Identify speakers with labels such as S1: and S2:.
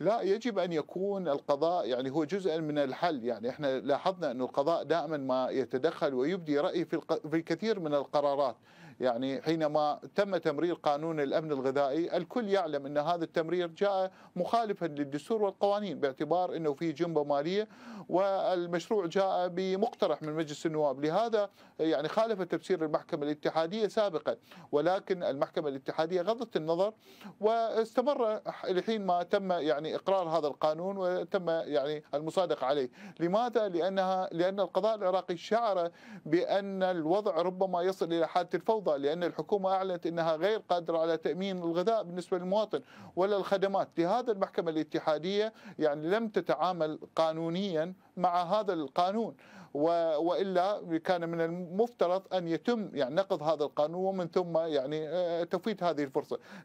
S1: لا يجب ان يكون القضاء يعني هو جزء من الحل يعني احنا لاحظنا ان القضاء دائما ما يتدخل ويبدي رايه في الكثير من القرارات يعني حينما تم تمرير قانون الامن الغذائي الكل يعلم ان هذا التمرير جاء مخالفا للدستور والقوانين باعتبار انه في جنبه ماليه والمشروع جاء بمقترح من مجلس النواب لهذا يعني خالف تفسير المحكمه الاتحاديه سابقا ولكن المحكمه الاتحاديه غضت النظر واستمر لحين ما تم يعني اقرار هذا القانون وتم يعني المصادقه عليه لماذا لانها لان القضاء العراقي شعر بان الوضع ربما يصل الى حاله الفوضى الفوضى لأن الحكومة أعلنت أنها غير قادرة على تأمين الغذاء بالنسبة للمواطن ولا الخدمات لهذا المحكمة الاتحادية يعني لم تتعامل قانونيا مع هذا القانون والا كان من المفترض ان يتم يعني نقض هذا القانون ومن ثم يعني آه، تفويت هذه الفرصه،